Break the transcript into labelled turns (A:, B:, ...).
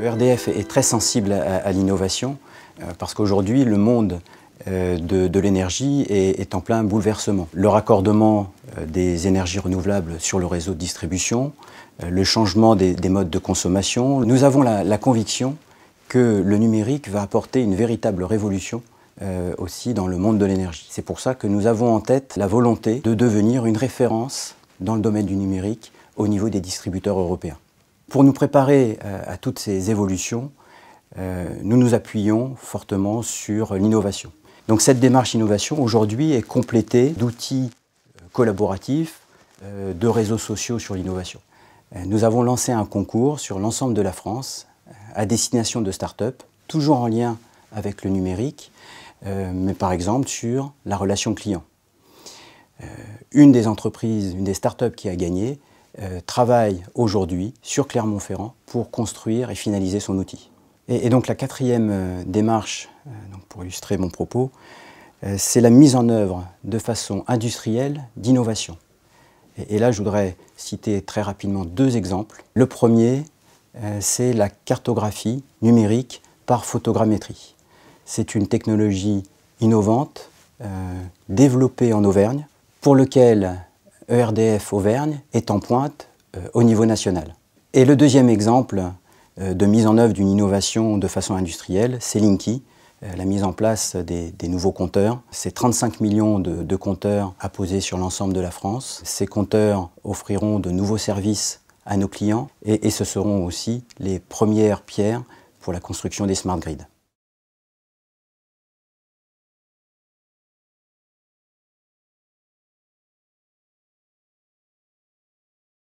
A: Le RDF est très sensible à, l'innovation euh, parce qu'aujourd'hui, le monde euh, de, l'énergie est, en plein bouleversement. Le raccordement euh, des énergies renouvelables sur le réseau de distribution, le changement des, modes de consommation. Nous avons la, conviction que le numérique va apporter une véritable révolution aussi dans le monde de l'énergie. C'est pour ça que nous avons en tête la volonté de devenir une référence dans le domaine du numérique au niveau des distributeurs européens. Pour nous préparer euh, à toutes ces évolutions, euh, nous nous appuyons fortement sur l'innovation. Donc cette démarche innovation aujourd'hui est complétée d'outils euh, collaboratifs, de réseaux sociaux sur l'innovation. Nous avons lancé un concours sur l'ensemble de la France à destination de start-up, toujours en lien avec le numérique, mais par exemple sur la relation client. Une des entreprises, une des start-up qui a gagné, euh, travaille aujourd'hui sur Clermont-Ferrand pour construire et finaliser son outil. Et, donc la quatrième euh, démarche, euh, pour illustrer mon propos, c'est la mise en œuvre de façon industrielle d'innovation. Et, là, je voudrais citer très rapidement deux exemples. Le premier, c'est la cartographie numérique par photogrammétrie. C'est une technologie innovante développée en Auvergne pour lequel ERDF Auvergne est en pointe euh, au niveau national. Et le deuxième exemple euh, de mise en œuvre d'une innovation de façon industrielle, c'est Linky, euh, la mise en place des, nouveaux compteurs. C'est 35 millions de, compteurs à poser sur l'ensemble de la France. Ces compteurs offriront de nouveaux services à nos clients et ce seront aussi les premières pierres pour la construction des smart grids.